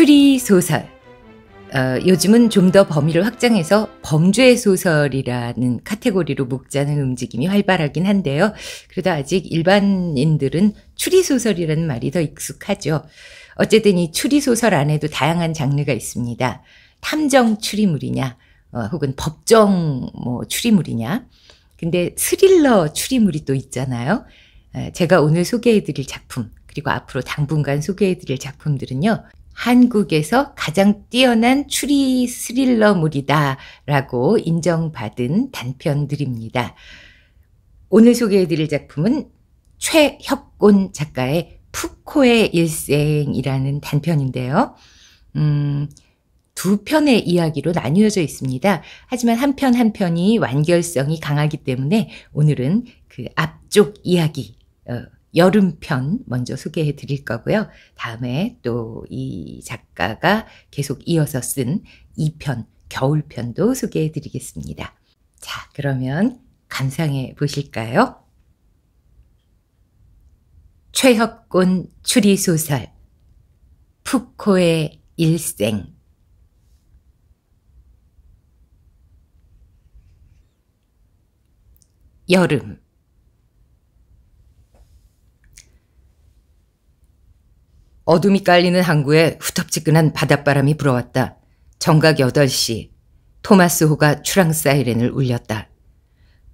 추리 소설. 어, 요즘은 좀 더 범위를 확장해서 범죄 소설이라는 카테고리로 묶자는 움직임이 활발하긴 한데요. 그러다 아직 일반인들은 추리 소설이라는 말이 더 익숙하죠. 어쨌든 이 추리 소설 안에도 다양한 장르가 있습니다. 탐정 추리물이냐, 어, 혹은 법정 뭐 추리물이냐. 근데 스릴러 추리물이 또 있잖아요. 제가 오늘 소개해드릴 작품, 그리고 앞으로 당분간 소개해드릴 작품들은요, 한국에서 가장 뛰어난 추리 스릴러물이다라고 인정받은 단편들입니다. 오늘 소개해드릴 작품은 최혁곤 작가의 푸코의 일생이라는 단편인데요. 음, 두 편의 이야기로 나뉘어져 있습니다. 하지만 한 편 한 편이 완결성이 강하기 때문에 오늘은 그 앞쪽 이야기, 어, 여름편 먼저 소개해 드릴 거고요. 다음에 또 이 작가가 계속 이어서 쓴 2편, 겨울편도 소개해 드리겠습니다. 자, 그러면 감상해 보실까요? 최혁곤 추리소설 푸코의 일생 여름 어둠이 깔리는 항구에 후텁지근한 바닷바람이 불어왔다. 정각 8시 토마스호가 출항 사이렌을 울렸다.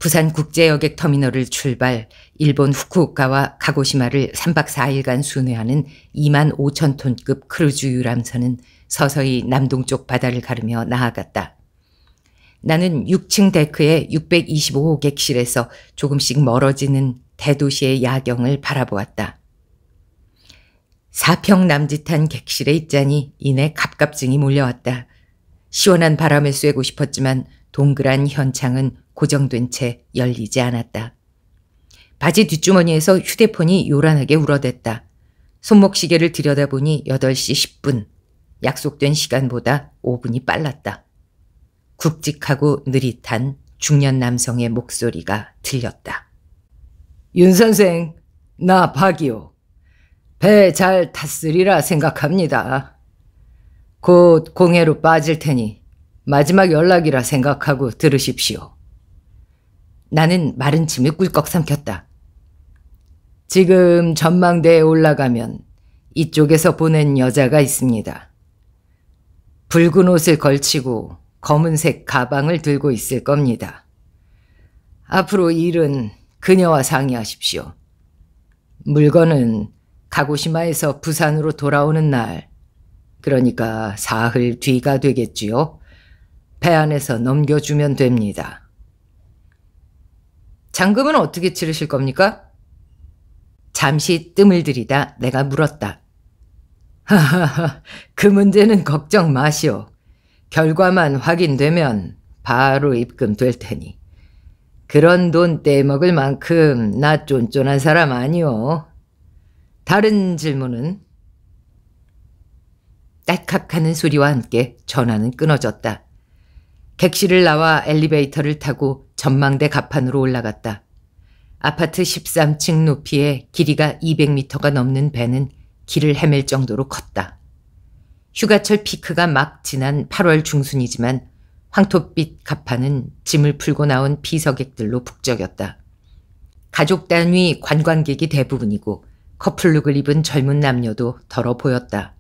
부산 국제여객터미널을 출발 일본 후쿠오카와 가고시마를 3박 4일간 순회하는 2만 5천 톤급 크루즈 유람선은 서서히 남동쪽 바다를 가르며 나아갔다. 나는 6층 데크의 625호 객실에서 조금씩 멀어지는 대도시의 야경을 바라보았다. 사평 남짓한 객실에 있자니 이내 갑갑증이 몰려왔다. 시원한 바람을 쐬고 싶었지만 동그란 현창은 고정된 채 열리지 않았다. 바지 뒷주머니에서 휴대폰이 요란하게 울어댔다. 손목시계를 들여다보니 8시 10분. 약속된 시간보다 5분이 빨랐다. 굵직하고 느릿한 중년 남성의 목소리가 들렸다. 윤 선생, 나박이오 배잘 탔으리라 생각합니다. 곧 공해로 빠질 테니 마지막 연락이라 생각하고 들으십시오. 나는 마른 침을 꿀꺽 삼켰다. 지금 전망대에 올라가면 이쪽에서 보낸 여자가 있습니다. 붉은 옷을 걸치고 검은색 가방을 들고 있을 겁니다. 앞으로 일은 그녀와 상의하십시오. 물건은 가고시마에서 부산으로 돌아오는 날, 그러니까 사흘 뒤가 되겠지요. 배 안에서 넘겨주면 됩니다. 잔금은 어떻게 치르실 겁니까? 잠시 뜸을 들이다 내가 물었다. 하하하, 그 문제는 걱정 마시오. 결과만 확인되면 바로 입금될 테니. 그런 돈 떼먹을 만큼 나 쫀쫀한 사람 아니오. 다른 질문은 딸칵하는 소리와 함께 전화는 끊어졌다. 객실을 나와 엘리베이터를 타고 전망대 갑판으로 올라갔다. 아파트 13층 높이에 길이가 200m가 넘는 배는 길을 헤맬 정도로 컸다. 휴가철 피크가 막 지난 8월 중순이지만 황토빛 갑판은 짐을 풀고 나온 피서객들로 북적였다. 가족 단위 관광객이 대부분이고 커플룩을 입은 젊은 남녀도 더러 보였다.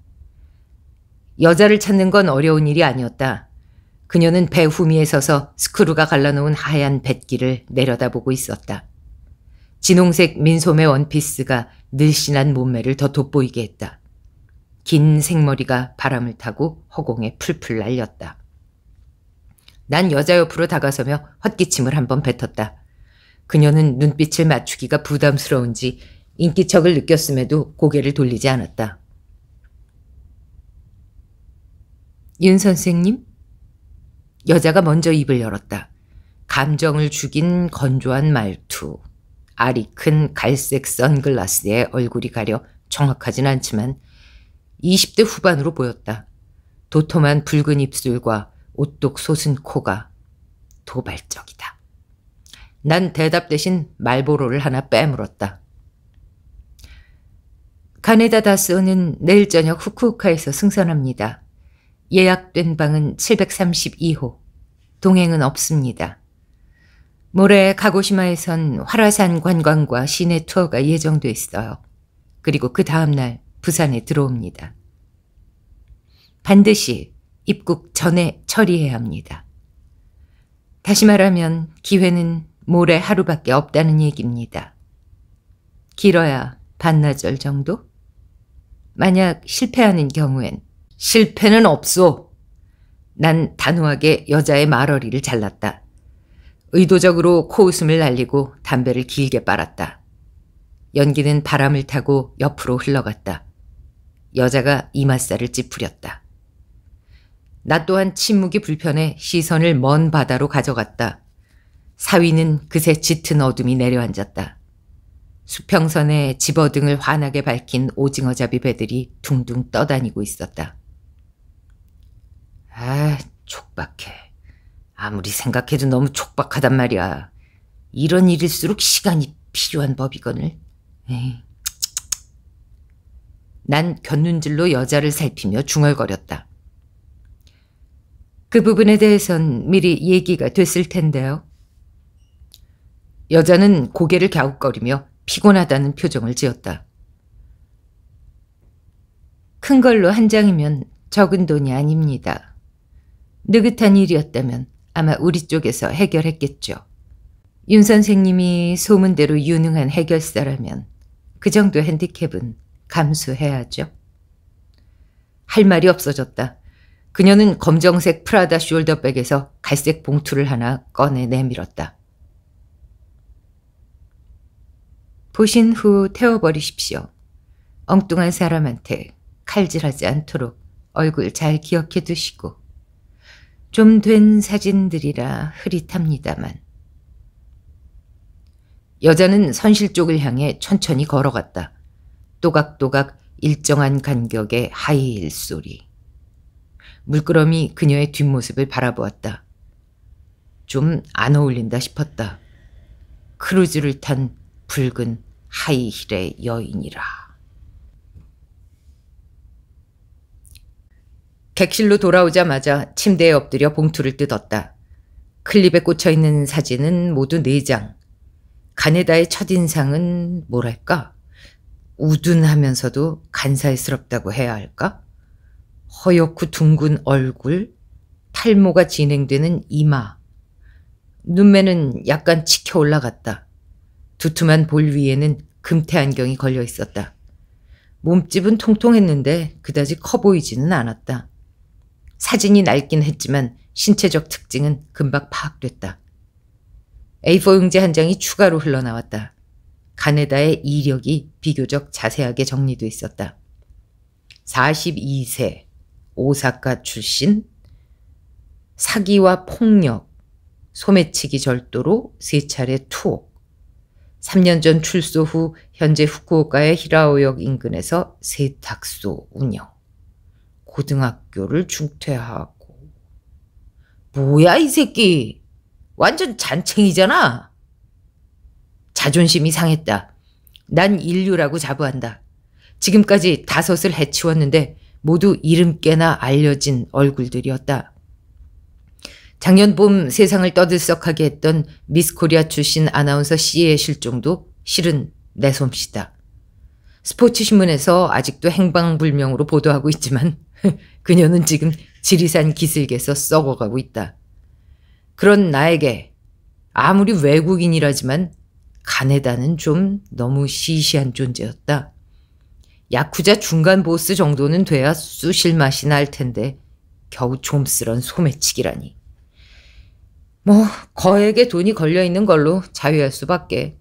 여자를 찾는 건 어려운 일이 아니었다. 그녀는 배 후미에 서서 스크루가 갈라놓은 하얀 뱃길을 내려다보고 있었다. 진홍색 민소매 원피스가 늘씬한 몸매를 더 돋보이게 했다. 긴 생머리가 바람을 타고 허공에 풀풀 날렸다. 난 여자 옆으로 다가서며 헛기침을 한번 뱉었다. 그녀는 눈빛을 맞추기가 부담스러운지 인기척을 느꼈음에도 고개를 돌리지 않았다. 윤 선생님? 여자가 먼저 입을 열었다. 감정을 죽인 건조한 말투. 알이 큰 갈색 선글라스에 얼굴이 가려 정확하진 않지만 20대 후반으로 보였다. 도톰한 붉은 입술과 오똑 솟은 코가 도발적이다. 난 대답 대신 말보로를 하나 빼물었다. 가네다 다스오는 내일 저녁 후쿠오카에서 승선합니다. 예약된 방은 732호. 동행은 없습니다. 모레 가고시마에선 화라산 관광과 시내 투어가 예정돼 있어요. 그리고 그 다음날 부산에 들어옵니다. 반드시 입국 전에 처리해야 합니다. 다시 말하면 기회는 모레 하루밖에 없다는 얘기입니다. 길어야 반나절 정도? 만약 실패하는 경우엔 실패는 없소. 난 단호하게 여자의 말어리를 잘랐다. 의도적으로 코웃음을 날리고 담배를 길게 빨았다. 연기는 바람을 타고 옆으로 흘러갔다. 여자가 이마살을 찌푸렸다. 나 또한 침묵이 불편해 시선을 먼 바다로 가져갔다. 사위는 그새 짙은 어둠이 내려앉았다. 수평선에 집어등을 환하게 밝힌 오징어잡이 배들이 둥둥 떠다니고 있었다. 아, 촉박해. 아무리 생각해도 너무 촉박하단 말이야. 이런 일일수록 시간이 필요한 법이거늘. 에이. 난 곁눈질로 여자를 살피며 중얼거렸다. 그 부분에 대해선 미리 얘기가 됐을 텐데요. 여자는 고개를 갸웃거리며 피곤하다는 표정을 지었다. 큰 걸로 한 장이면 적은 돈이 아닙니다. 느긋한 일이었다면 아마 우리 쪽에서 해결했겠죠. 윤 선생님이 소문대로 유능한 해결사라면 그 정도 핸디캡은 감수해야죠. 할 말이 없어졌다. 그녀는 검정색 프라다 숄더백에서 갈색 봉투를 하나 꺼내 내밀었다. 보신 후 태워버리십시오. 엉뚱한 사람한테 칼질하지 않도록 얼굴 잘 기억해 두시고 좀 된 사진들이라 흐릿합니다만 여자는 선실 쪽을 향해 천천히 걸어갔다. 또각또각 일정한 간격의 하이힐 소리. 물끄러미 그녀의 뒷모습을 바라보았다. 좀 안 어울린다 싶었다. 크루즈를 탄 붉은 하이힐의 여인이라. 객실로 돌아오자마자 침대에 엎드려 봉투를 뜯었다. 클립에 꽂혀 있는 사진은 모두 4장. 가네다의 첫인상은 뭐랄까? 우둔하면서도 간사스럽다고 이 해야 할까? 허옇고 둥근 얼굴, 탈모가 진행되는 이마, 눈매는 약간 치켜 올라갔다. 두툼한 볼 위에는 금태 안경이 걸려 있었다. 몸집은 통통했는데 그다지 커 보이지는 않았다. 사진이 낡긴 했지만 신체적 특징은 금박 파악됐다. A4 용지 한 장이 추가로 흘러나왔다. 가네다의 이력이 비교적 자세하게 정리돼 있었다. 42세, 오사카 출신, 사기와 폭력, 소매치기 절도로 세 차례 투옥, 3년 전 출소 후 현재 후쿠오카의 히라오역 인근에서 세탁소 운영. 고등학교를 중퇴하고. 뭐야, 이 새끼. 완전 잔챙이잖아. 자존심이 상했다. 난 인류라고 자부한다. 지금까지 다섯을 해치웠는데 모두 이름께나 알려진 얼굴들이었다. 작년 봄 세상을 떠들썩하게 했던 미스코리아 출신 아나운서 씨의 실종도 실은 내 솜씨다. 스포츠신문에서 아직도 행방불명으로 보도하고 있지만 그녀는 지금 지리산 기슭에서 썩어가고 있다. 그런 나에게 아무리 외국인이라지만 가네다는 좀 너무 시시한 존재였다. 야쿠자 중간 보스 정도는 돼야 쑤실 맛이 날 텐데 겨우 좀스런 소매치기라니. 뭐 거액의 돈이 걸려있는 걸로 자유할 수밖에.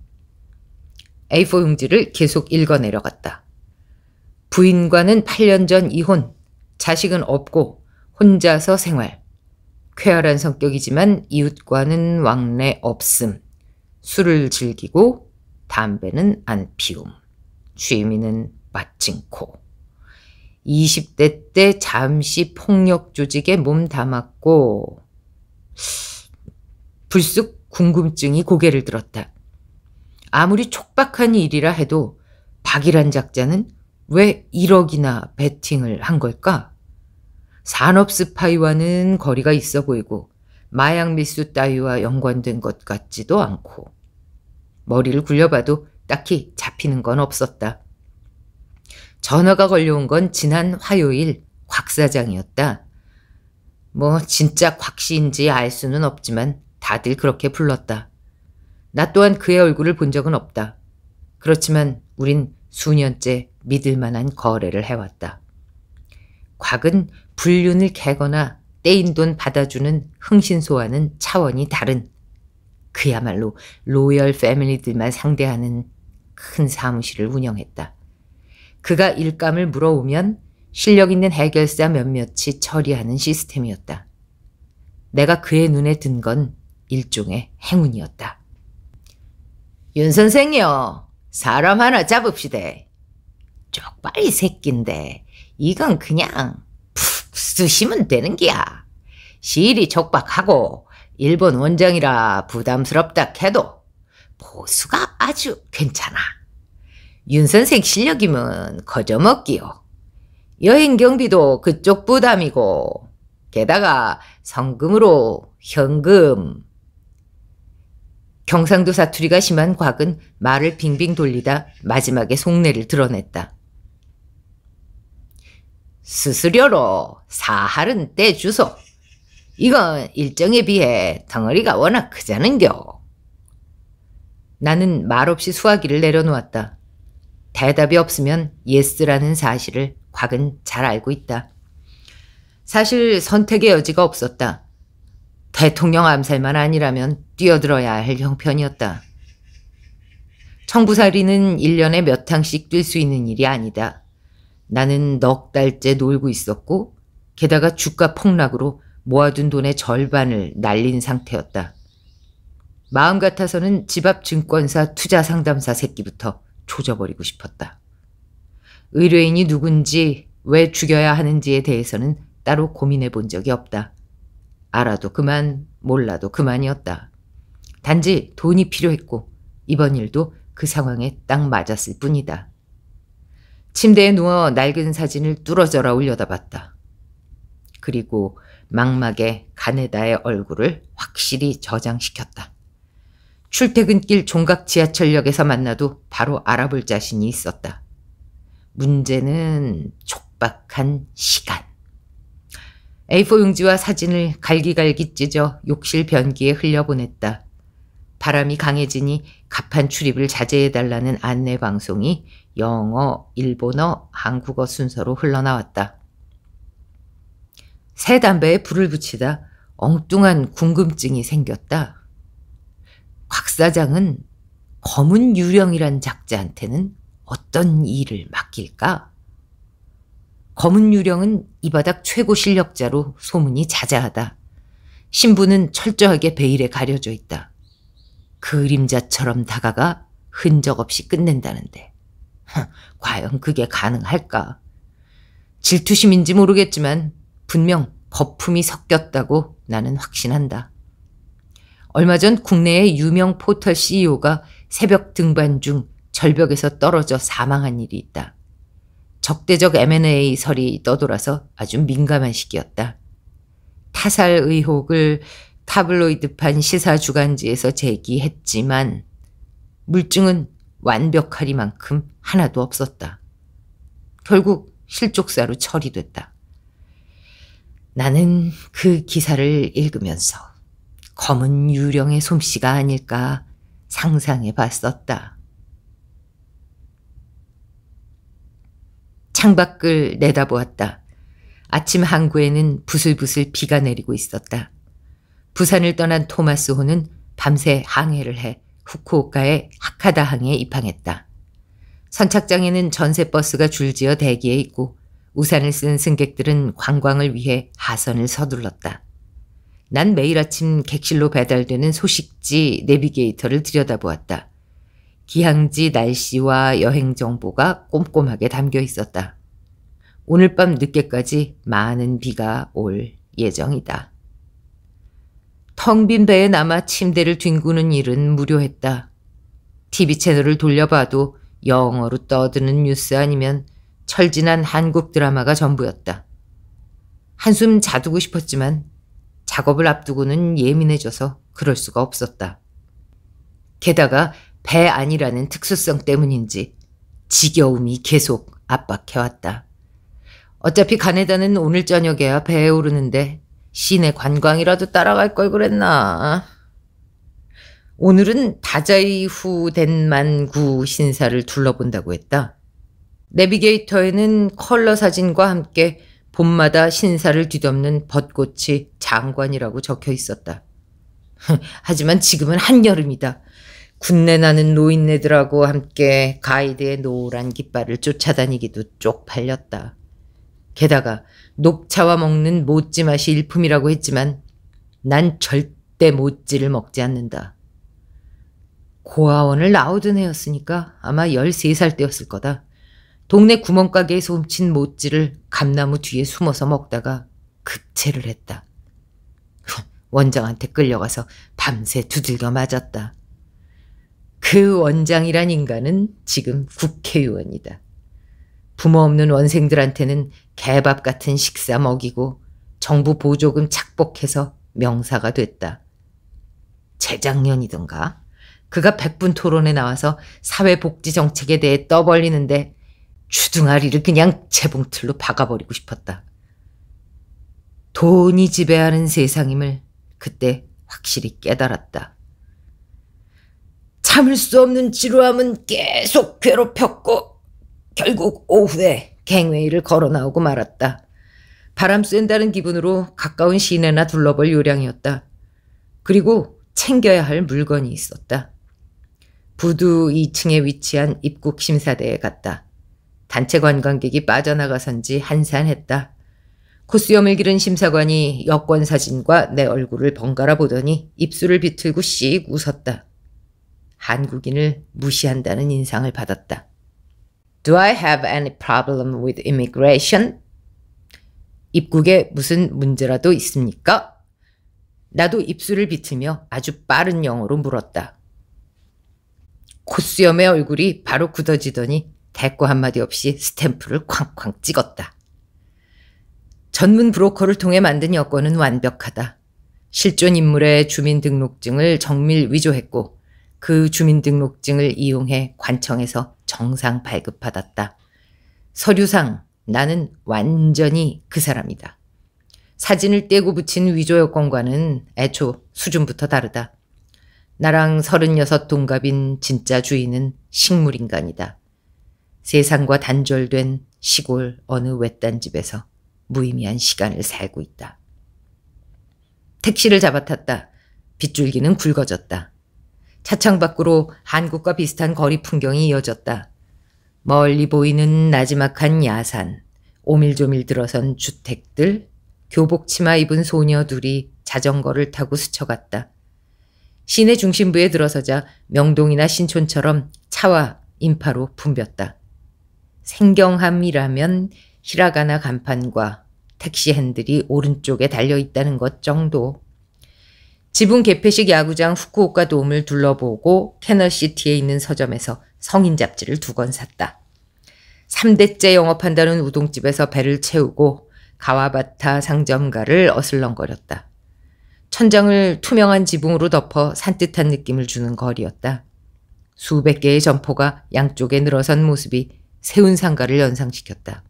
A4 용지를 계속 읽어내려갔다. 부인과는 8년 전 이혼, 자식은 없고 혼자서 생활. 쾌활한 성격이지만 이웃과는 왕래 없음. 술을 즐기고 담배는 안 피움. 취미는 마칭코. 20대 때 잠시 폭력 조직에 몸 담았고 불쑥 궁금증이 고개를 들었다. 아무리 촉박한 일이라 해도 박이란 작자는 왜 1억이나 베팅을 한 걸까? 산업 스파이와는 거리가 있어 보이고 마약 밀수 따위와 연관된 것 같지도 않고 머리를 굴려봐도 딱히 잡히는 건 없었다. 전화가 걸려온 건 지난 화요일 곽 사장이었다. 뭐 진짜 곽 씨인지 알 수는 없지만 다들 그렇게 불렀다. 나 또한 그의 얼굴을 본 적은 없다. 그렇지만 우린 수년째 믿을 만한 거래를 해왔다. 곽은 불륜을 개거나 떼인 돈 받아주는 흥신소와는 차원이 다른 그야말로 로열 패밀리들만 상대하는 큰 사무실을 운영했다. 그가 일감을 물어오면 실력 있는 해결사 몇몇이 처리하는 시스템이었다. 내가 그의 눈에 든건 일종의 행운이었다. 윤 선생이요. 사람 하나 잡읍시대. 쪽발이 새낀데 이건 그냥 푹 쑤시면 되는 기야. 시일이 촉박하고 일본 원정이라 부담스럽다 캐도 보수가 아주 괜찮아. 윤 선생 실력이면 거저먹기요. 여행 경비도 그쪽 부담이고 게다가 성금으로 현금, 경상도 사투리가 심한 곽은 말을 빙빙 돌리다 마지막에 속내를 드러냈다. 스스로로 사할은 떼주소. 이건 일정에 비해 덩어리가 워낙 크자는겨. 나는 말없이 수화기를 내려놓았다. 대답이 없으면 예스라는 사실을 곽은 잘 알고 있다. 사실 선택의 여지가 없었다. 대통령 암살만 아니라면 뛰어들어야 할 형편이었다. 청부살이는 1년에 몇탕씩뛸 수 있는 일이 아니다. 나는 넉 달째 놀고 있었고 게다가 주가 폭락으로 모아둔 돈의 절반을 날린 상태였다. 마음 같아서는 집 앞 증권사 투자 상담사 새끼부터 조져버리고 싶었다. 의뢰인이 누군지 왜 죽여야 하는지에 대해서는 따로 고민해 본 적이 없다. 알아도 그만, 몰라도 그만이었다. 단지 돈이 필요했고 이번 일도 그 상황에 딱 맞았을 뿐이다. 침대에 누워 낡은 사진을 뚫어져라 올려다봤다. 그리고 망막에 가네다의 얼굴을 확실히 저장시켰다. 출퇴근길 종각 지하철역에서 만나도 바로 알아볼 자신이 있었다. 문제는 촉박한 시간. A4 용지와 사진을 갈기갈기 찢어 욕실 변기에 흘려보냈다. 바람이 강해지니 갑판 출입을 자제해달라는 안내 방송이 영어, 일본어, 한국어 순서로 흘러나왔다. 새 담배에 불을 붙이다 엉뚱한 궁금증이 생겼다. 곽 사장은 검은 유령이란 작자한테는 어떤 일을 맡길까? 검은 유령은 이 바닥 최고 실력자로 소문이 자자하다. 신부는 철저하게 베일에 가려져 있다. 그 그림자처럼 다가가 흔적 없이 끝낸다는데. 과연 그게 가능할까? 질투심인지 모르겠지만 분명 거품이 섞였다고 나는 확신한다. 얼마 전 국내의 유명 포털 CEO가 새벽 등반 중 절벽에서 떨어져 사망한 일이 있다. 적대적 M&A설이 떠돌아서 아주 민감한 시기였다. 타살 의혹을 타블로이드판 시사 주간지에서 제기했지만 물증은 완벽하리만큼 하나도 없었다. 결국 실족사로 처리됐다. 나는 그 기사를 읽으면서 검은 유령의 솜씨가 아닐까 상상해 봤었다. 창밖을 내다보았다. 아침 항구에는 부슬부슬 비가 내리고 있었다. 부산을 떠난 토마스호는 밤새 항해를 해 후쿠오카의 하카다 항에 입항했다. 선착장에는 전세버스가 줄지어 대기해 있고 우산을 쓴 승객들은 관광을 위해 하선을 서둘렀다. 난 매일 아침 객실로 배달되는 소식지 내비게이터를 들여다보았다. 기항지 날씨와 여행 정보가 꼼꼼하게 담겨 있었다. 오늘 밤 늦게까지 많은 비가 올 예정이다. 텅 빈 배에 남아 침대를 뒹구는 일은 무료했다. TV 채널을 돌려봐도 영어로 떠드는 뉴스 아니면 철진한 한국 드라마가 전부였다. 한숨 자두고 싶었지만 작업을 앞두고는 예민해져서 그럴 수가 없었다. 게다가 배 안이라는 특수성 때문인지 지겨움이 계속 압박해왔다. 어차피 가네다는 오늘 저녁에야 배에 오르는데 시내 관광이라도 따라갈 걸 그랬나. 오늘은 다자이후 덴만구 신사를 둘러본다고 했다. 내비게이터에는 컬러 사진과 함께 봄마다 신사를 뒤덮는 벚꽃이 장관이라고 적혀 있었다. 하지만 지금은 한여름이다. 군내 나는 노인네들하고 함께 가이드의 노란 깃발을 쫓아다니기도 쪽팔렸다. 게다가 녹차와 먹는 모찌 맛이 일품이라고 했지만 난 절대 모찌를 먹지 않는다. 고아원을 나오던 해였으니까 아마 13살 때였을 거다. 동네 구멍가게에서 훔친 모찌를 감나무 뒤에 숨어서 먹다가 급체를 했다. 원장한테 끌려가서 밤새 두들겨 맞았다. 그 원장이란 인간은 지금 국회의원이다. 부모 없는 원생들한테는 개밥 같은 식사 먹이고 정부 보조금 착복해서 명사가 됐다. 재작년이던가 그가 백분 토론에 나와서 사회복지 정책에 대해 떠벌리는데 주둥아리를 그냥 재봉틀로 박아버리고 싶었다. 돈이 지배하는 세상임을 그때 확실히 깨달았다. 참을 수 없는 지루함은 계속 괴롭혔고 결국 오후에 갱웨이를 걸어 나오고 말았다. 바람 쐰다는 기분으로 가까운 시내나 둘러볼 요량이었다. 그리고 챙겨야 할 물건이 있었다. 부두 2층에 위치한 입국 심사대에 갔다. 단체 관광객이 빠져나가선지 한산했다. 코스염을 기른 심사관이 여권 사진과 내 얼굴을 번갈아 보더니 입술을 비틀고 씩 웃었다. 한국인을 무시한다는 인상을 받았다. Do I have any problem with immigration? 입국에 무슨 문제라도 있습니까? 나도 입술을 비치며 아주 빠른 영어로 물었다. 코수염의 얼굴이 바로 굳어지더니 대꾸 한마디 없이 스탬프를 쾅쾅 찍었다. 전문 브로커를 통해 만든 여권은 완벽하다. 실존 인물의 주민등록증을 정밀 위조했고 그 주민등록증을 이용해 관청에서 정상 발급받았다. 서류상 나는 완전히 그 사람이다. 사진을 떼고 붙인 위조 여권과는 애초 수준부터 다르다. 나랑 36 동갑인 진짜 주인은 식물인간이다. 세상과 단절된 시골 어느 외딴 집에서 무의미한 시간을 살고 있다. 택시를 잡아탔다. 빗줄기는 굵어졌다. 차창 밖으로 한국과 비슷한 거리 풍경이 이어졌다. 멀리 보이는 나지막한 야산, 오밀조밀 들어선 주택들, 교복 치마 입은 소녀둘이 자전거를 타고 스쳐갔다. 시내 중심부에 들어서자 명동이나 신촌처럼 차와 인파로 붐볐다. 생경함이라면 히라가나 간판과 택시 핸들이 오른쪽에 달려 있다는 것 정도. 지붕 개폐식 야구장 후쿠오카 돔을 둘러보고 캐널시티에 있는 서점에서 성인 잡지를 두 권 샀다. 3대째 영업한다는 우동집에서 배를 채우고 가와바타 상점가를 어슬렁거렸다. 천장을 투명한 지붕으로 덮어 산뜻한 느낌을 주는 거리였다. 수백 개의 점포가 양쪽에 늘어선 모습이 세운 상가를 연상시켰다.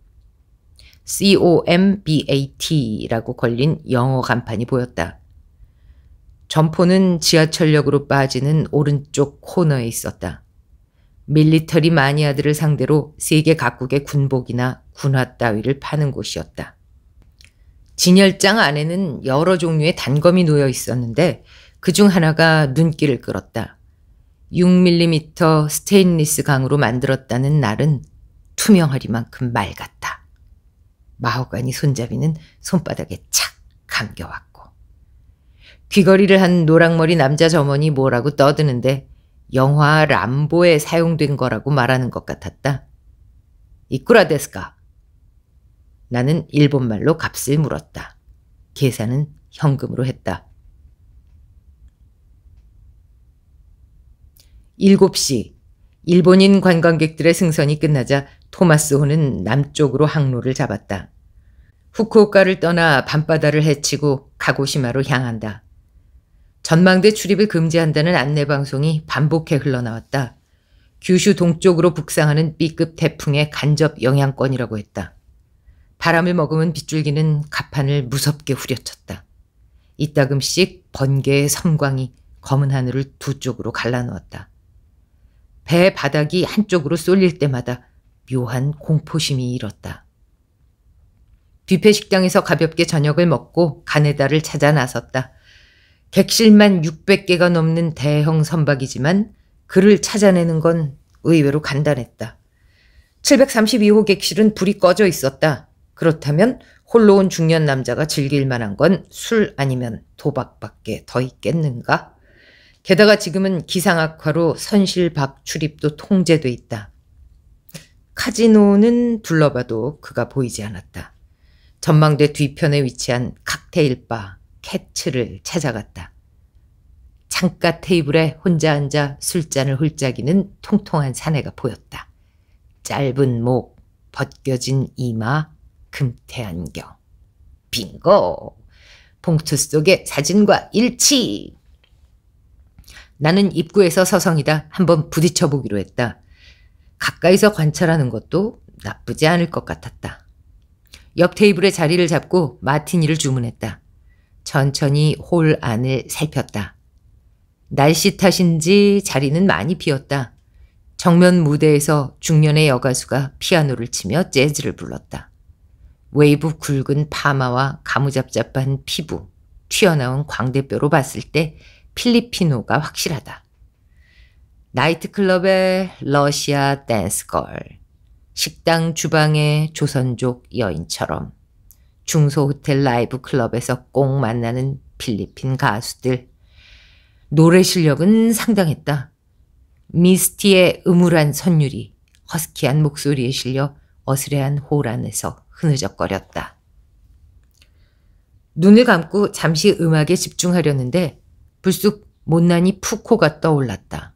COMBAT라고 걸린 영어 간판이 보였다. 점포는 지하철역으로 빠지는 오른쪽 코너에 있었다. 밀리터리 마니아들을 상대로 세계 각국의 군복이나 군화 따위를 파는 곳이었다. 진열장 안에는 여러 종류의 단검이 놓여 있었는데 그 중 하나가 눈길을 끌었다. 6mm 스테인리스 강으로 만들었다는 날은 투명하리만큼 맑았다. 마호가니 손잡이는 손바닥에 착 감겨왔다. 귀걸이를 한 노랑머리 남자 점원이 뭐라고 떠드는데 영화 람보에 사용된 거라고 말하는 것 같았다. 이꾸라데스가? 나는 일본말로 값을 물었다. 계산은 현금으로 했다. 7시 일본인 관광객들의 승선이 끝나자 토마스호는 남쪽으로 항로를 잡았다. 후쿠오카를 떠나 밤바다를 헤치고 가고시마로 향한다. 전망대 출입을 금지한다는 안내 방송이 반복해 흘러나왔다. 규슈 동쪽으로 북상하는 B급 태풍의 간접 영향권이라고 했다. 바람을 머금은 빗줄기는 가판을 무섭게 후려쳤다. 이따금씩 번개의 섬광이 검은 하늘을 두 쪽으로 갈라놓았다. 배 바닥이 한쪽으로 쏠릴 때마다 묘한 공포심이 일었다. 뷔페 식당에서 가볍게 저녁을 먹고 가네다를 찾아 나섰다. 객실만 600개가 넘는 대형 선박이지만 그를 찾아내는 건 의외로 간단했다. 732호 객실은 불이 꺼져 있었다. 그렇다면 홀로 온 중년 남자가 즐길 만한 건 술 아니면 도박밖에 더 있겠는가? 게다가 지금은 기상악화로 선실밖 출입도 통제돼 있다. 카지노는 둘러봐도 그가 보이지 않았다. 전망대 뒤편에 위치한 칵테일 바 캐츠를 찾아갔다. 창가 테이블에 혼자 앉아 술잔을 훌짝이는 통통한 사내가 보였다. 짧은 목, 벗겨진 이마, 금태 안경. 빙고! 봉투 속의 사진과 일치! 나는 입구에서 서성이다 한번 부딪혀 보기로 했다. 가까이서 관찰하는 것도 나쁘지 않을 것 같았다. 옆 테이블에 자리를 잡고 마티니를 주문했다. 천천히 홀 안을 살폈다. 날씨 탓인지 자리는 많이 비었다. 정면 무대에서 중년의 여가수가 피아노를 치며 재즈를 불렀다. 웨이브 굵은 파마와 가무잡잡한 피부, 튀어나온 광대뼈로 봤을 때 필리피노가 확실하다. 나이트클럽의 러시아 댄스걸, 식당 주방의 조선족 여인처럼 중소호텔 라이브 클럽에서 꼭 만나는 필리핀 가수들. 노래 실력은 상당했다. 미스티의 음울한 선율이 허스키한 목소리에 실려 어스레한 호란에서 흐느적거렸다. 눈을 감고 잠시 음악에 집중하려는데 불쑥 못난이 푸코가 떠올랐다.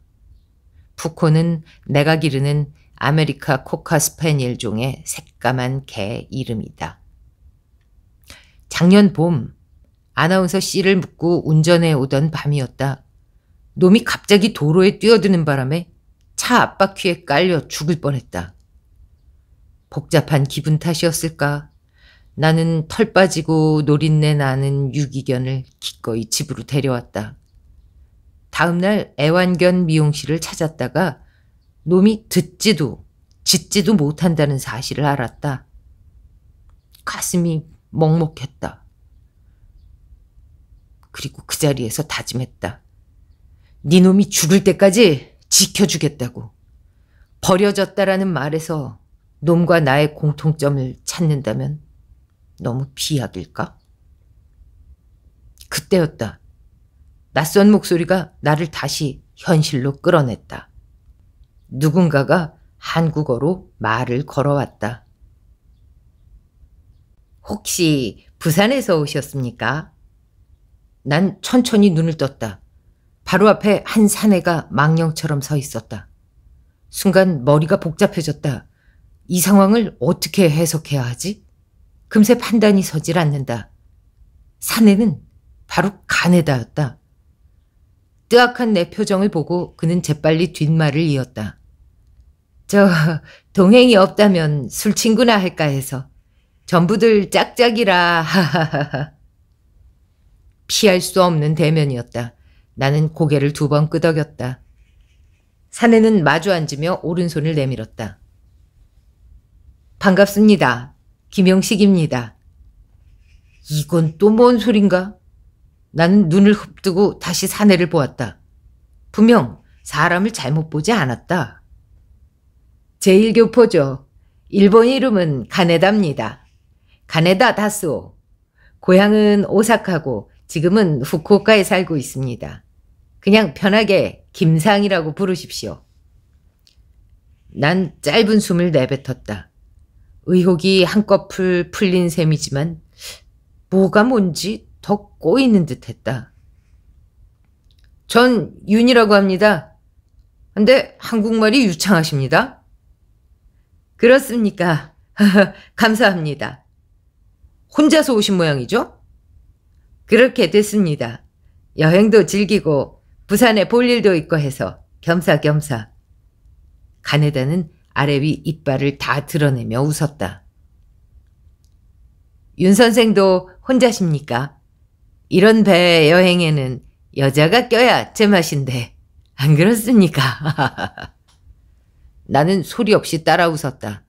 푸코는 내가 기르는 아메리카 코카 스페니엘 종의 새까만 개 이름이다. 작년 봄 아나운서 씨를 묶고 운전해 오던 밤이었다. 놈이 갑자기 도로에 뛰어드는 바람에 차 앞바퀴에 깔려 죽을 뻔했다. 복잡한 기분 탓이었을까? 나는 털 빠지고 노린내 나는 유기견을 기꺼이 집으로 데려왔다. 다음날 애완견 미용실을 찾았다가 놈이 듣지도 짖지도 못한다는 사실을 알았다. 가슴이 먹먹했다. 그리고 그 자리에서 다짐했다. 네 놈이 죽을 때까지 지켜주겠다고. 버려졌다라는 말에서 놈과 나의 공통점을 찾는다면 너무 비약일까? 그때였다. 낯선 목소리가 나를 다시 현실로 끌어냈다. 누군가가 한국어로 말을 걸어왔다. 혹시 부산에서 오셨습니까? 난 천천히 눈을 떴다. 바로 앞에 한 사내가 망령처럼 서 있었다. 순간 머리가 복잡해졌다. 이 상황을 어떻게 해석해야 하지? 금세 판단이 서질 않는다. 사내는 바로 가네다였다. 뜨악한 내 표정을 보고 그는 재빨리 뒷말을 이었다. 저 동행이 없다면 술친구나 할까 해서 전부들 짝짝이라 하하하하. 피할 수 없는 대면이었다. 나는 고개를 두 번 끄덕였다. 사내는 마주 앉으며 오른손을 내밀었다. 반갑습니다. 김영식입니다. 이건 또 뭔 소린가? 나는 눈을 흡뜨고 다시 사내를 보았다. 분명 사람을 잘못 보지 않았다. 제1교포죠. 일본 이름은 가네답니다. 가네다 다스오. 고향은 오사카고 지금은 후쿠오카에 살고 있습니다. 그냥 편하게 김상이라고 부르십시오. 난 짧은 숨을 내뱉었다. 의혹이 한꺼풀 풀린 셈이지만 뭐가 뭔지 더 꼬이는 듯 했다. 전 윤이라고 합니다. 근데 한국말이 유창하십니다. 그렇습니까? 감사합니다. 혼자서 오신 모양이죠? 그렇게 됐습니다. 여행도 즐기고 부산에 볼 일도 있고 해서 겸사겸사. 가네다는 아래 위 이빨을 다 드러내며 웃었다. 윤 선생도 혼자십니까? 이런 배 여행에는 여자가 껴야 제맛인데 안 그렇습니까? 나는 소리 없이 따라 웃었다.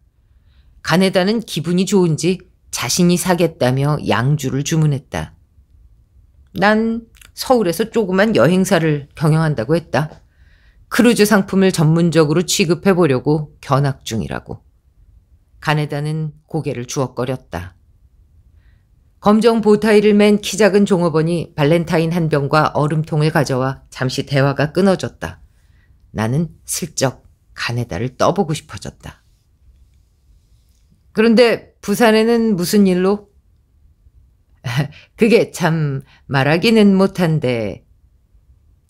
가네다는 기분이 좋은지 자신이 사겠다며 양주를 주문했다. 난 서울에서 조그만 여행사를 경영한다고 했다. 크루즈 상품을 전문적으로 취급해 보려고 견학 중이라고. 가네다는 고개를 주워거렸다. 검정 보타이를 맨 키 작은 종업원이 발렌타인 한 병과 얼음통을 가져와 잠시 대화가 끊어졌다. 나는 슬쩍 가네다를 떠보고 싶어졌다. 그런데 부산에는 무슨 일로? 그게 참 말하기는 못한데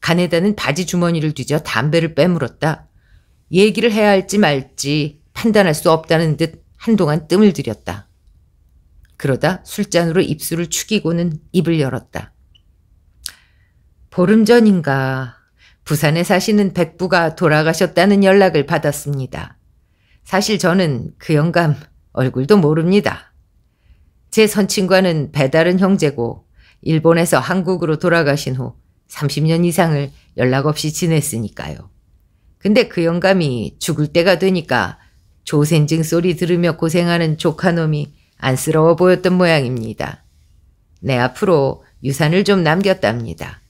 가네다는 바지 주머니를 뒤져 담배를 빼물었다. 얘기를 해야 할지 말지 판단할 수 없다는 듯 한동안 뜸을 들였다. 그러다 술잔으로 입술을 축이고는 입을 열었다. 보름 전인가 부산에 사시는 백부가 돌아가셨다는 연락을 받았습니다. 사실 저는 그 영감 얼굴도 모릅니다. 제 선친과는 배다른 형제고 일본에서 한국으로 돌아가신 후 30년 이상을 연락 없이 지냈으니까요. 근데 그 영감이 죽을 때가 되니까 조센증 소리 들으며 고생하는 조카놈이 안쓰러워 보였던 모양입니다. 내 앞으로 유산을 좀 남겼답니다.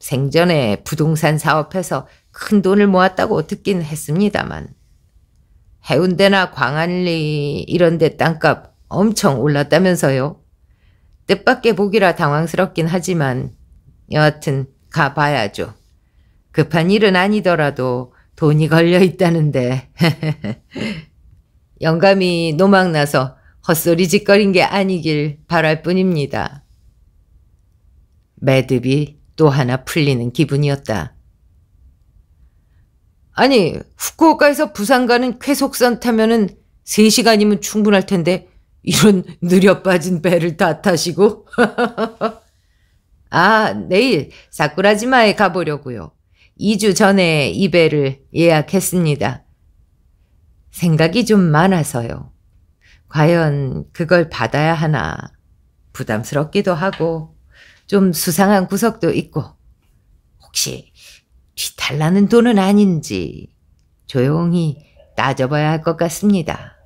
생전에 부동산 사업해서 큰 돈을 모았다고 듣긴 했습니다만 해운대나 광안리 이런 데 땅값 엄청 올랐다면서요. 뜻밖의 보기라 당황스럽긴 하지만 여하튼 가봐야죠. 급한 일은 아니더라도 돈이 걸려 있다는데 영감이 노망나서 헛소리 짓거린 게 아니길 바랄 뿐입니다. 매듭이 또 하나 풀리는 기분이었다. 아니, 후쿠오카에서 부산 가는 쾌속선 타면은 3시간이면 충분할 텐데 이런 느려 빠진 배를 다 타시고. 아, 내일 사쿠라지마에 가보려고요. 2주 전에 이 배를 예약했습니다. 생각이 좀 많아서요. 과연 그걸 받아야 하나 부담스럽기도 하고 좀 수상한 구석도 있고 혹시 비탈나는 돈은 아닌지 조용히 따져봐야 할 것 같습니다.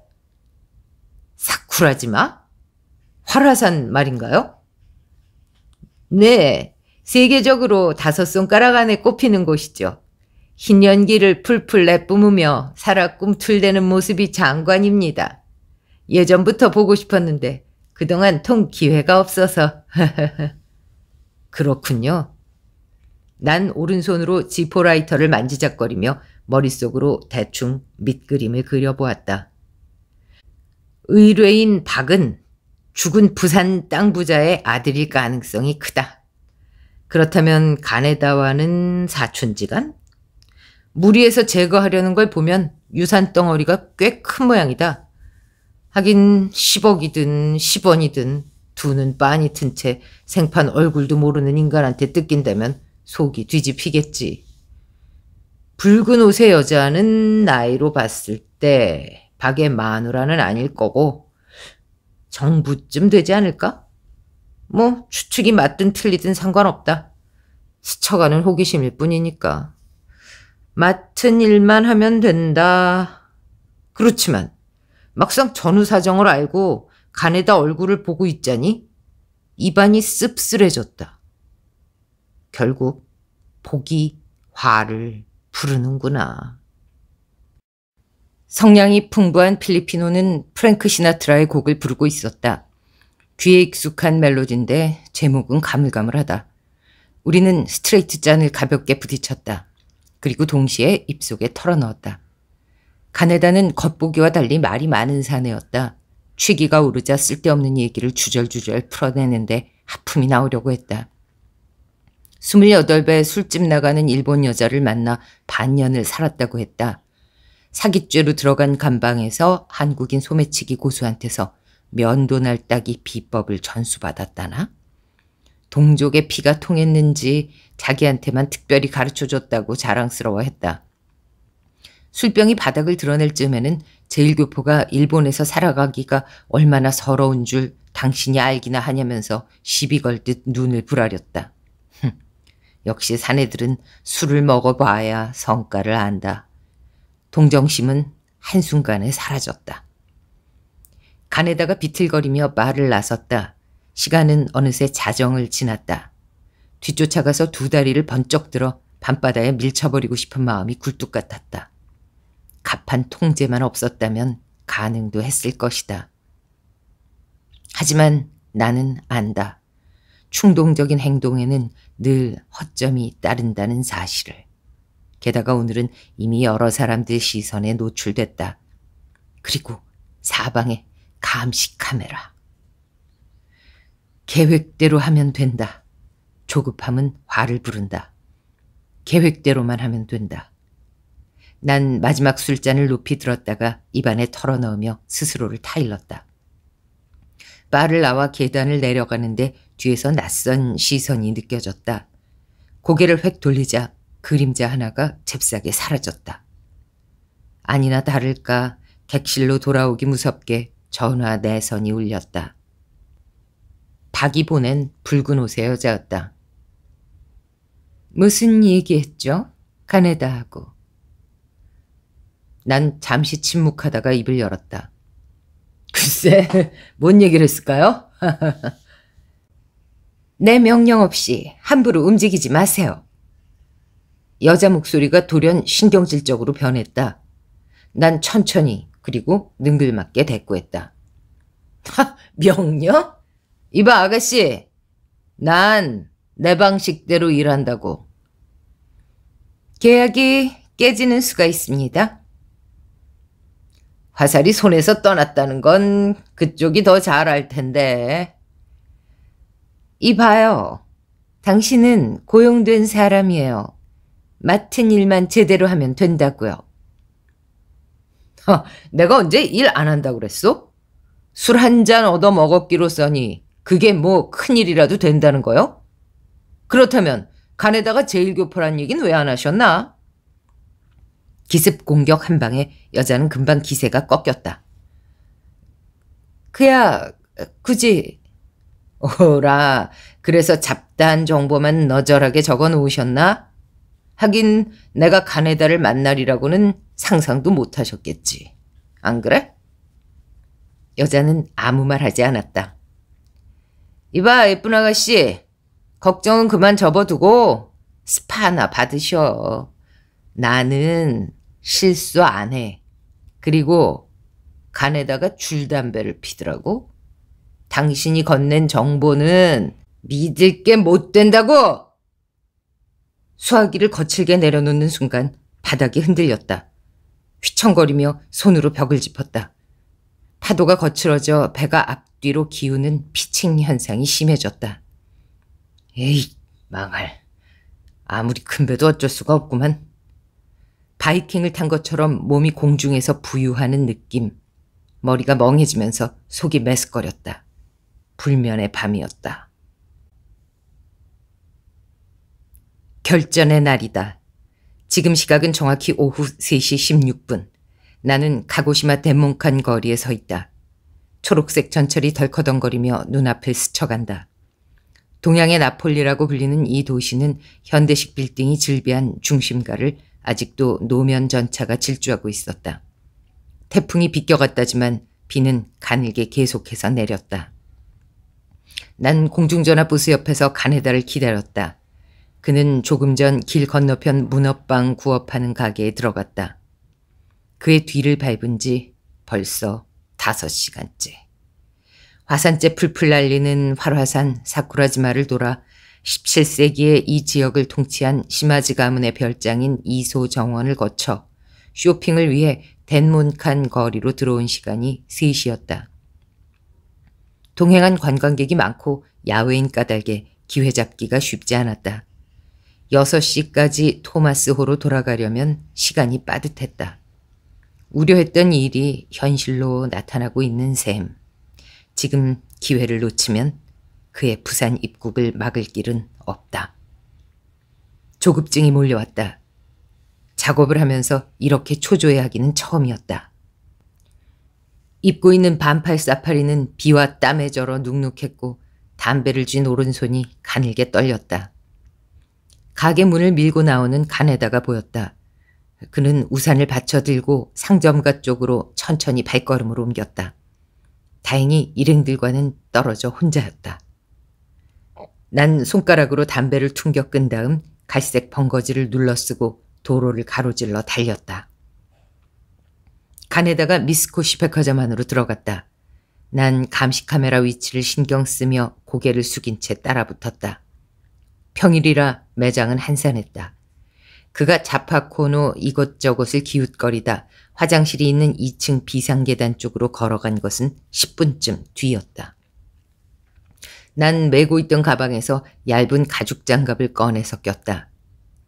사쿠라지마? 화라산 말인가요? 네, 세계적으로 다섯 손가락 안에 꼽히는 곳이죠. 흰 연기를 풀풀 내뿜으며 살아 꿈틀대는 모습이 장관입니다. 예전부터 보고 싶었는데 그동안 통 기회가 없어서. 그렇군요. 난 오른손으로 지포라이터를 만지작거리며 머릿속으로 대충 밑그림을 그려보았다. 의뢰인 박은 죽은 부산 땅 부자의 아들일 가능성이 크다. 그렇다면 가네다와는 사촌지간? 무리해서 제거하려는 걸 보면 유산 덩어리가 꽤 큰 모양이다. 하긴 10억이든 10원이든 두 눈 빤히 튼채 생판 얼굴도 모르는 인간한테 뜯긴다면 속이 뒤집히겠지. 붉은 옷의 여자는 나이로 봤을 때 박의 마누라는 아닐 거고 정부쯤 되지 않을까? 뭐 추측이 맞든 틀리든 상관없다. 스쳐가는 호기심일 뿐이니까. 맡은 일만 하면 된다. 그렇지만 막상 전후 사정을 알고 가에다 얼굴을 보고 있자니 입안이 씁쓸해졌다. 결국 복이 화를 부르는구나. 성량이 풍부한 필리피노는 프랭크 시나트라의 곡을 부르고 있었다. 귀에 익숙한 멜로디인데 제목은 가물가물하다. 우리는 스트레이트 잔을 가볍게 부딪혔다. 그리고 동시에 입속에 털어넣었다. 가네다는 겉보기와 달리 말이 많은 사내였다. 취기가 오르자 쓸데없는 얘기를 주절주절 풀어내는데 하품이 나오려고 했다. 2 8여덟배 술집 나가는 일본 여자를 만나 반년을 살았다고 했다. 사기죄로 들어간 감방에서 한국인 소매치기 고수한테서 면도 날따기 비법을 전수받았다나? 동족의 피가 통했는지 자기한테만 특별히 가르쳐줬다고 자랑스러워했다. 술병이 바닥을 드러낼 쯤에는 제일교포가 일본에서 살아가기가 얼마나 서러운 줄 당신이 알기나 하냐면서 시비 걸듯 눈을 부라렸다. 역시 사내들은 술을 먹어봐야 성과를 안다. 동정심은 한순간에 사라졌다. 간에다가 비틀거리며 말을 나섰다. 시간은 어느새 자정을 지났다. 뒤쫓아가서 두 다리를 번쩍 들어 밤바다에 밀쳐버리고 싶은 마음이 굴뚝 같았다. 갑판 통제만 없었다면 가능도 했을 것이다. 하지만 나는 안다. 충동적인 행동에는 늘 허점이 따른다는 사실을. 게다가 오늘은 이미 여러 사람들 시선에 노출됐다. 그리고 사방에 감시 카메라. 계획대로 하면 된다. 조급함은 화를 부른다. 계획대로만 하면 된다. 난 마지막 술잔을 높이 들었다가 입안에 털어넣으며 스스로를 타일렀다. 바를 나와 계단을 내려가는데 뒤에서 낯선 시선이 느껴졌다. 고개를 획 돌리자 그림자 하나가 잽싸게 사라졌다. 아니나 다를까 객실로 돌아오기 무섭게 전화 내선이 울렸다. 박이 보낸 붉은 옷의 여자였다. 무슨 얘기했죠? 가네다 하고. 난 잠시 침묵하다가 입을 열었다. 글쎄, 뭔 얘기를 했을까요? 내 명령 없이 함부로 움직이지 마세요. 여자 목소리가 돌연 신경질적으로 변했다. 난 천천히 그리고 능글맞게 대꾸했다. 하, 명령? 이봐 아가씨, 난 내 방식대로 일한다고. 계약이 깨지는 수가 있습니다. 화살이 손에서 떠났다는 건 그쪽이 더 잘 알 텐데. 이봐요. 당신은 고용된 사람이에요. 맡은 일만 제대로 하면 된다고요. 허, 내가 언제 일 안 한다고 그랬어? 술 한 잔 얻어 먹었기로 써니 그게 뭐 큰일이라도 된다는 거요? 그렇다면 간에다가 제일교포란 얘기는 왜 안 하셨나? 기습 공격 한 방에 여자는 금방 기세가 꺾였다. 그야 굳이 오라 그래서 잡다한 정보만 너절하게 적어 놓으셨나? 하긴 내가 가네다를 만날이라고는 상상도 못하셨겠지. 안 그래? 여자는 아무 말 하지 않았다. 이봐 예쁜 아가씨 걱정은 그만 접어두고 스파 하나 받으셔. 나는 실수 안 해. 그리고 간에다가 줄담배를 피더라고. 당신이 건넨 정보는 믿을 게 못 된다고! 수화기를 거칠게 내려놓는 순간 바닥이 흔들렸다. 휘청거리며 손으로 벽을 짚었다. 파도가 거칠어져 배가 앞뒤로 기우는 피칭 현상이 심해졌다. 에이, 망할. 아무리 큰 배도 어쩔 수가 없구만. 바이킹을 탄 것처럼 몸이 공중에서 부유하는 느낌. 머리가 멍해지면서 속이 메스거렸다. 불면의 밤이었다. 결전의 날이다. 지금 시각은 정확히 오후 3시 16분. 나는 가고시마 데몬칸 거리에 서 있다. 초록색 전철이 덜커덩거리며 눈앞을 스쳐간다. 동양의 나폴리라고 불리는 이 도시는 현대식 빌딩이 즐비한 중심가를 아직도 노면 전차가 질주하고 있었다. 태풍이 비껴갔다지만 비는 가늘게 계속해서 내렸다. 난 공중전화 부스 옆에서 가네다를 기다렸다. 그는 조금 전 길 건너편 문어빵 구업하는 가게에 들어갔다. 그의 뒤를 밟은 지 벌써 다섯 시간째. 화산재 풀풀 날리는 활화산 사쿠라지마를 돌아 17세기에 이 지역을 통치한 시마즈 가문의 별장인 이소 정원을 거쳐 쇼핑을 위해 덴몬칸 거리로 들어온 시간이 3시였다. 동행한 관광객이 많고 야외인 까닭에 기회 잡기가 쉽지 않았다. 6시까지 토마스호로 돌아가려면 시간이 빠듯했다. 우려했던 일이 현실로 나타나고 있는 셈. 지금 기회를 놓치면 그의 부산 입국을 막을 길은 없다. 조급증이 몰려왔다. 작업을 하면서 이렇게 초조해하기는 처음이었다. 입고 있는 반팔 사파리는 비와 땀에 절어 눅눅했고 담배를 쥔 오른손이 가늘게 떨렸다. 가게 문을 밀고 나오는 간에다가 보였다. 그는 우산을 받쳐들고 상점가 쪽으로 천천히 발걸음을 옮겼다. 다행히 일행들과는 떨어져 혼자였다. 난 손가락으로 담배를 퉁겨 끈 다음 갈색 벙거지를 눌러쓰고 도로를 가로질러 달렸다. 간에다가 미스코시 백화점 안으로 들어갔다. 난 감시 카메라 위치를 신경 쓰며 고개를 숙인 채 따라붙었다. 평일이라 매장은 한산했다. 그가 자파코후 이것저것을 기웃거리다 화장실이 있는 2층 비상계단 쪽으로 걸어간 것은 10분쯤 뒤였다. 난 메고 있던 가방에서 얇은 가죽 장갑을 꺼내서 꼈다.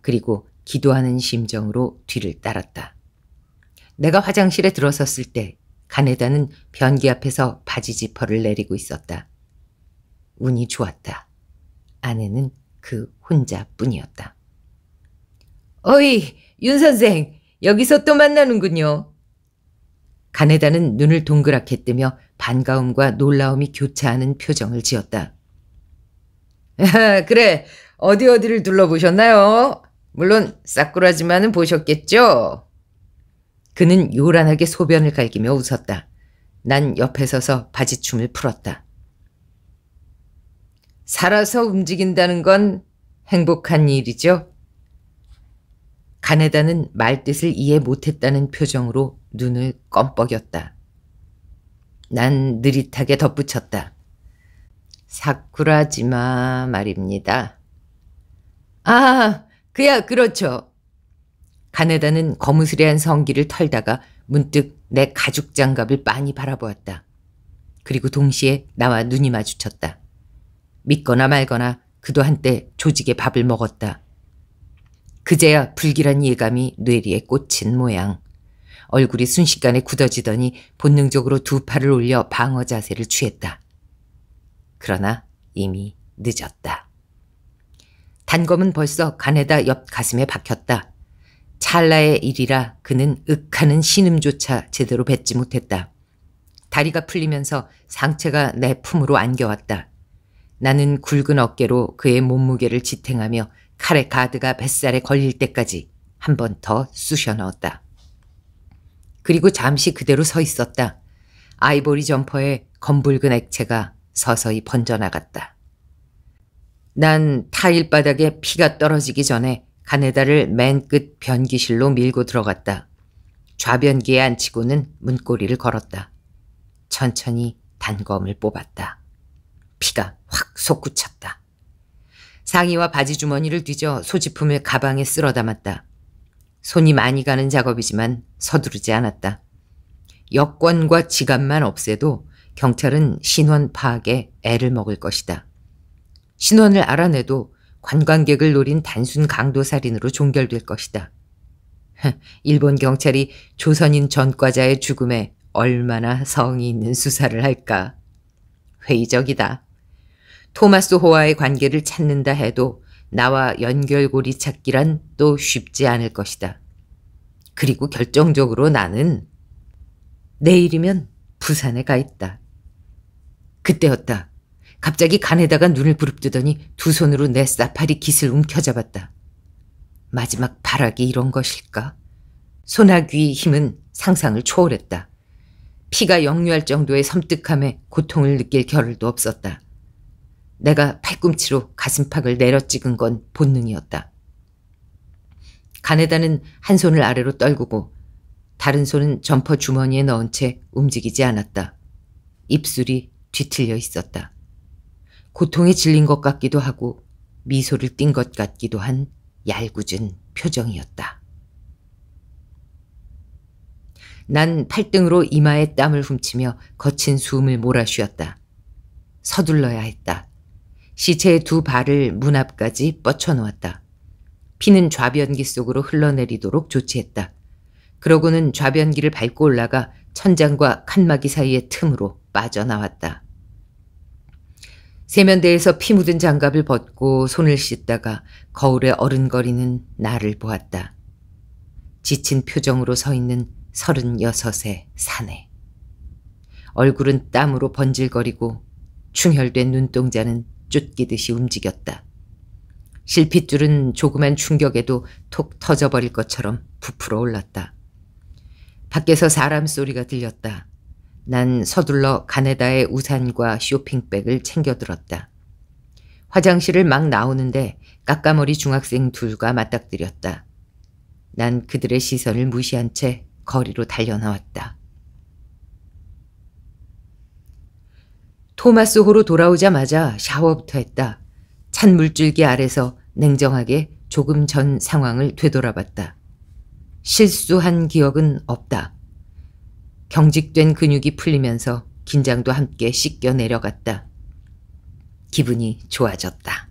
그리고 기도하는 심정으로 뒤를 따랐다. 내가 화장실에 들어섰을 때 가네다는 변기 앞에서 바지 지퍼를 내리고 있었다. 운이 좋았다. 아내는 그 혼자뿐이었다. 어이, 윤 선생, 여기서 또 만나는군요. 가네다는 눈을 동그랗게 뜨며 반가움과 놀라움이 교차하는 표정을 지었다. 그래, 어디 어디를 둘러보셨나요? 물론 싸꾸라지만은 보셨겠죠? 그는 요란하게 소변을 갈기며 웃었다. 난 옆에 서서 바지춤을 풀었다. 살아서 움직인다는 건 행복한 일이죠. 가네다는 말뜻을 이해 못했다는 표정으로 눈을 껌뻑였다. 난 느릿하게 덧붙였다. 사쿠라지마 말입니다. 아, 그야 그렇죠. 가네다는 거무스레한 성기를 털다가 문득 내 가죽 장갑을 많이 바라보았다. 그리고 동시에 나와 눈이 마주쳤다. 믿거나 말거나 그도 한때 조직의 밥을 먹었다. 그제야 불길한 예감이 뇌리에 꽂힌 모양. 얼굴이 순식간에 굳어지더니 본능적으로 두 팔을 올려 방어 자세를 취했다. 그러나 이미 늦었다. 단검은 벌써 가네다 옆 가슴에 박혔다. 찰나의 일이라 그는 윽하는 신음조차 제대로 뱉지 못했다. 다리가 풀리면서 상체가 내 품으로 안겨왔다. 나는 굵은 어깨로 그의 몸무게를 지탱하며 칼의 가드가 뱃살에 걸릴 때까지 한 번 더 쑤셔 넣었다. 그리고 잠시 그대로 서 있었다. 아이보리 점퍼에 검붉은 액체가 서서히 번져나갔다. 난 타일 바닥에 피가 떨어지기 전에 가네다를 맨 끝 변기실로 밀고 들어갔다. 좌변기에 앉히고는 문고리를 걸었다. 천천히 단검을 뽑았다. 피가 확 솟구쳤다. 상의와 바지 주머니를 뒤져 소지품을 가방에 쓸어 담았다. 손이 많이 가는 작업이지만 서두르지 않았다. 여권과 지갑만 없애도 경찰은 신원 파악에 애를 먹을 것이다. 신원을 알아내도 관광객을 노린 단순 강도살인으로 종결될 것이다. 일본 경찰이 조선인 전과자의 죽음에 얼마나 성의 있는 수사를 할까. 회의적이다. 토마스 호와의 관계를 찾는다 해도 나와 연결고리 찾기란 또 쉽지 않을 것이다. 그리고 결정적으로 나는 내일이면 부산에 가 있다. 그때였다. 갑자기 간에다가 눈을 부릅뜨더니 두 손으로 내 사파리 깃을 움켜잡았다. 마지막 발악이 이런 것일까? 소나귀의 힘은 상상을 초월했다. 피가 역류할 정도의 섬뜩함에 고통을 느낄 겨를도 없었다. 내가 팔꿈치로 가슴팍을 내려찍은 건 본능이었다. 가네다는 한 손을 아래로 떨구고 다른 손은 점퍼 주머니에 넣은 채 움직이지 않았다. 입술이 뒤틀려 있었다. 고통에 질린 것 같기도 하고 미소를 띤 것 같기도 한 얄궂은 표정이었다. 난 팔등으로 이마에 땀을 훔치며 거친 숨을 몰아쉬었다. 서둘러야 했다. 시체의 두 발을 문 앞까지 뻗쳐놓았다. 피는 좌변기 속으로 흘러내리도록 조치했다. 그러고는 좌변기를 밟고 올라가 천장과 칸막이 사이의 틈으로 빠져나왔다. 세면대에서 피 묻은 장갑을 벗고 손을 씻다가 거울에 어른거리는 나를 보았다. 지친 표정으로 서 있는 서른여섯의 사내. 얼굴은 땀으로 번질거리고 충혈된 눈동자는 쫓기듯이 움직였다. 실핏줄은 조그만 충격에도 톡 터져버릴 것처럼 부풀어 올랐다. 밖에서 사람 소리가 들렸다. 난 서둘러 가네다의 우산과 쇼핑백을 챙겨들었다. 화장실을 막 나오는데 까까머리 중학생 둘과 맞닥뜨렸다. 난 그들의 시선을 무시한 채 거리로 달려나왔다. 토마스 호로 돌아오자마자 샤워부터 했다. 찬 물줄기 아래서 냉정하게 조금 전 상황을 되돌아봤다. 실수한 기억은 없다. 경직된 근육이 풀리면서 긴장도 함께 씻겨 내려갔다. 기분이 좋아졌다.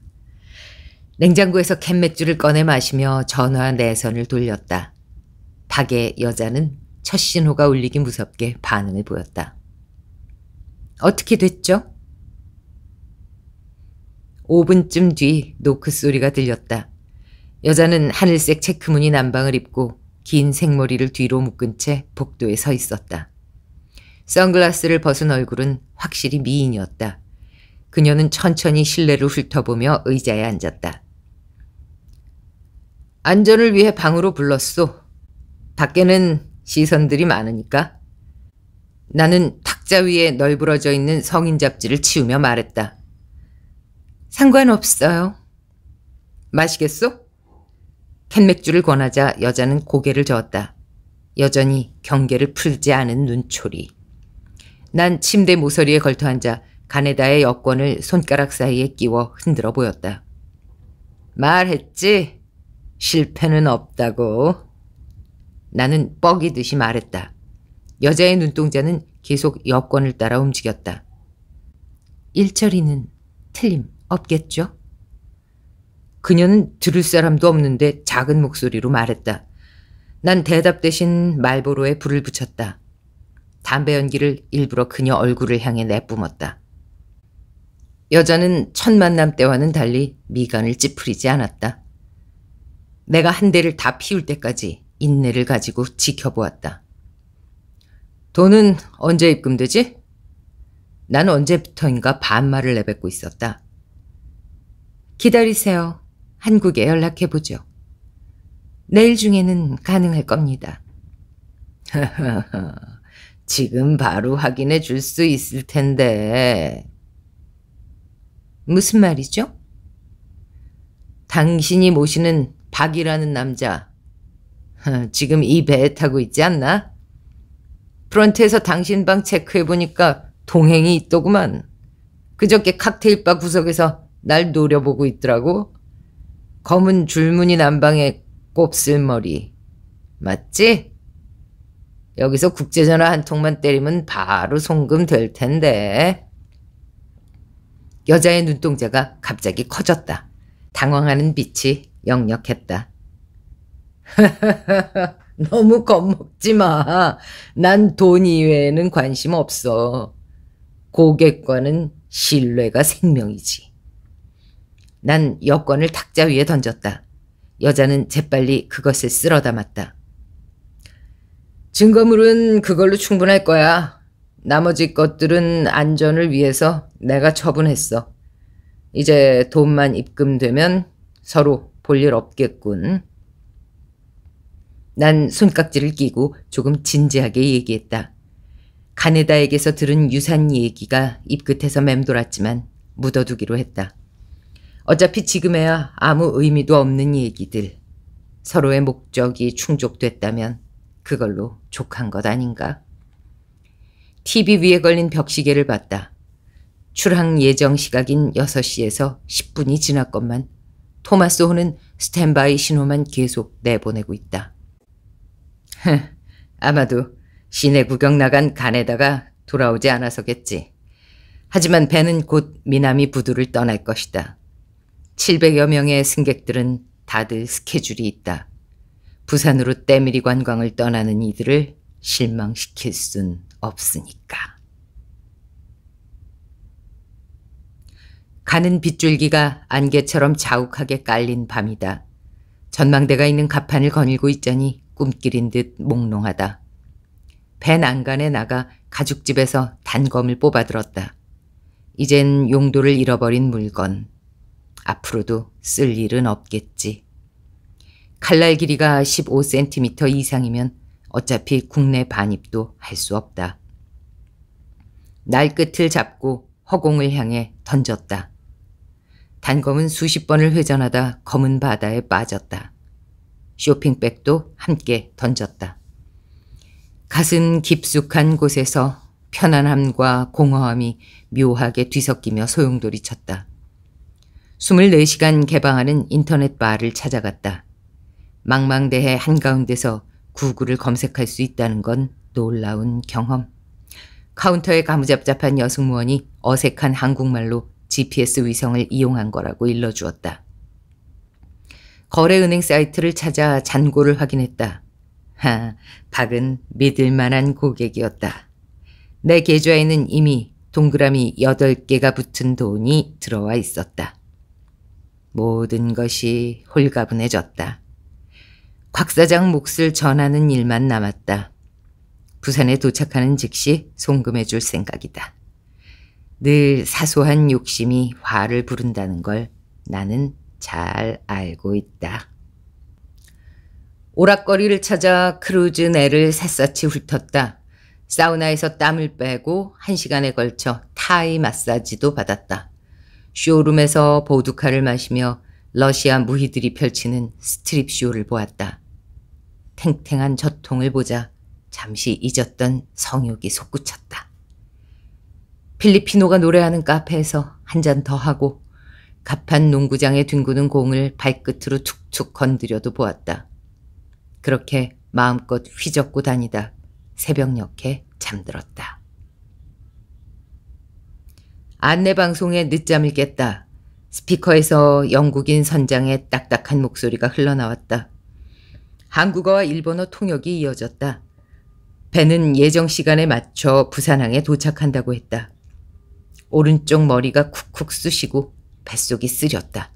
냉장고에서 캔맥주를 꺼내 마시며 전화 내선을 돌렸다. 박의 여자는 첫 신호가 울리기 무섭게 반응을 보였다. 어떻게 됐죠? 5분쯤 뒤 노크 소리가 들렸다. 여자는 하늘색 체크무늬 난방을 입고 긴 생머리를 뒤로 묶은 채 복도에 서 있었다. 선글라스를 벗은 얼굴은 확실히 미인이었다. 그녀는 천천히 실내를 훑어보며 의자에 앉았다. 안전을 위해 방으로 불렀소. 밖에는 시선들이 많으니까. 나는 탁자 위에 널브러져 있는 성인 잡지를 치우며 말했다. 상관없어요. 마시겠소? 캔맥주를 권하자 여자는 고개를 저었다. 여전히 경계를 풀지 않은 눈초리. 난 침대 모서리에 걸터앉아 가네다의 여권을 손가락 사이에 끼워 흔들어 보였다. 말했지? 실패는 없다고. 나는 뻐기듯이 말했다. 여자의 눈동자는 계속 여권을 따라 움직였다. 일처리는 틀림 없겠죠? 그녀는 들을 사람도 없는데 작은 목소리로 말했다. 난 대답 대신 말보로에 불을 붙였다. 담배 연기를 일부러 그녀 얼굴을 향해 내뿜었다. 여자는 첫 만남 때와는 달리 미간을 찌푸리지 않았다. 내가 한 대를 다 피울 때까지 인내를 가지고 지켜보았다. 돈은 언제 입금되지? 난 언제부터인가 반말을 내뱉고 있었다. 기다리세요. 한국에 연락해보죠. 내일 중에는 가능할 겁니다. 지금 바로 확인해 줄 수 있을 텐데. 무슨 말이죠? 당신이 모시는 박이라는 남자. 지금 이 배에 타고 있지 않나? 프런트에서 당신 방 체크해보니까 동행이 있더구만. 그저께 칵테일바 구석에서 날 노려보고 있더라고. 검은 줄무늬 난방에 곱슬머리. 맞지? 여기서 국제전화 한 통만 때리면 바로 송금 될 텐데. 여자의 눈동자가 갑자기 커졌다. 당황하는 빛이 역력했다. 너무 겁먹지 마. 난 돈 이외에는 관심 없어. 고객과는 신뢰가 생명이지. 난 여권을 탁자 위에 던졌다. 여자는 재빨리 그것을 쓸어 담았다. 증거물은 그걸로 충분할 거야. 나머지 것들은 안전을 위해서 내가 처분했어. 이제 돈만 입금되면 서로 볼 일 없겠군. 난 손깍지를 끼고 조금 진지하게 얘기했다. 가네다에게서 들은 유산 얘기가 입끝에서 맴돌았지만 묻어두기로 했다. 어차피 지금에야 아무 의미도 없는 얘기들. 서로의 목적이 충족됐다면 그걸로 족한 것 아닌가. TV 위에 걸린 벽시계를 봤다. 출항 예정 시각인 6시에서 10분이 지났건만 토마스 호는 스탠바이 신호만 계속 내보내고 있다. 아마도 시내 구경 나간 간에다가 돌아오지 않아서겠지. 하지만 배는 곧미나미 부두를 떠날 것이다. 700여 명의 승객들은 다들 스케줄이 있다. 부산으로 때밀이 관광을 떠나는 이들을 실망시킬 순 없으니까. 가는 빗줄기가 안개처럼 자욱하게 깔린 밤이다. 전망대가 있는 갑판을 거닐고 있자니 꿈길인 듯 몽롱하다. 배 난간에 나가 가죽집에서 단검을 뽑아들었다. 이젠 용도를 잃어버린 물건. 앞으로도 쓸 일은 없겠지. 칼날 길이가 15cm 이상이면 어차피 국내 반입도 할 수 없다. 날 끝을 잡고 허공을 향해 던졌다. 단검은 수십 번을 회전하다 검은 바다에 빠졌다. 쇼핑백도 함께 던졌다. 가슴 깊숙한 곳에서 편안함과 공허함이 묘하게 뒤섞이며 소용돌이쳤다. 24시간 개방하는 인터넷 바를 찾아갔다. 망망대해 한가운데서 구글을 검색할 수 있다는 건 놀라운 경험. 카운터에 가무잡잡한 여승무원이 어색한 한국말로 GPS 위성을 이용한 거라고 일러주었다. 거래은행 사이트를 찾아 잔고를 확인했다. 하, 박은 믿을만한 고객이었다. 내 계좌에는 이미 동그라미 8개가 붙은 돈이 들어와 있었다. 모든 것이 홀가분해졌다. 곽 사장 몫을 전하는 일만 남았다. 부산에 도착하는 즉시 송금해 줄 생각이다. 늘 사소한 욕심이 화를 부른다는 걸 나는 잘 알고 있다. 오락거리를 찾아 크루즈 내를 샅샅이 훑었다. 사우나에서 땀을 빼고 한시간에 걸쳐 타이 마사지도 받았다. 쇼룸에서 보드카를 마시며 러시아 무희들이 펼치는 스트립 쇼를 보았다. 탱탱한 저통을 보자 잠시 잊었던 성욕이 솟구쳤다. 필리피노가 노래하는 카페에서 한 잔 더 하고 갑판 농구장에 뒹구는 공을 발끝으로 툭툭 건드려도 보았다. 그렇게 마음껏 휘젓고 다니다 새벽녘에 잠들었다. 안내방송에 늦잠을 깼다. 스피커에서 영국인 선장의 딱딱한 목소리가 흘러나왔다. 한국어와 일본어 통역이 이어졌다. 배는 예정 시간에 맞춰 부산항에 도착한다고 했다. 오른쪽 머리가 쿡쿡 쑤시고 뱃속이 쓰렸다.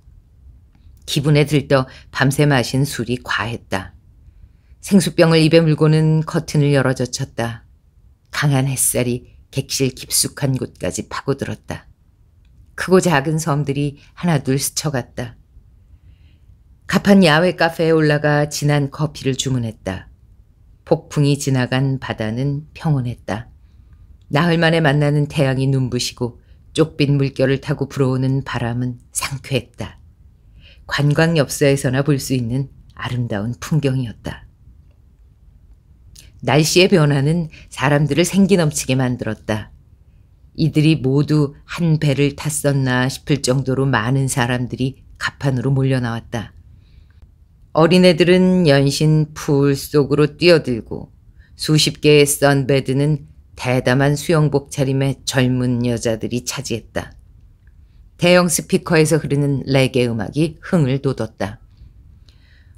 기분에 들떠 밤새 마신 술이 과했다. 생수병을 입에 물고는 커튼을 열어 젖혔다. 강한 햇살이 객실 깊숙한 곳까지 파고들었다. 크고 작은 섬들이 하나둘 스쳐갔다. 갑판 야외 카페에 올라가 진한 커피를 주문했다. 폭풍이 지나간 바다는 평온했다. 나흘 만에 만나는 태양이 눈부시고 쪽빛 물결을 타고 불어오는 바람은 상쾌했다. 관광 엽서에서나 볼 수 있는 아름다운 풍경이었다. 날씨의 변화는 사람들을 생기 넘치게 만들었다. 이들이 모두 한 배를 탔었나 싶을 정도로 많은 사람들이 갑판으로 몰려나왔다. 어린애들은 연신 풀 속으로 뛰어들고 수십 개의 선베드는 대담한 수영복 차림의 젊은 여자들이 차지했다. 대형 스피커에서 흐르는 레게 음악이 흥을 돋웠다.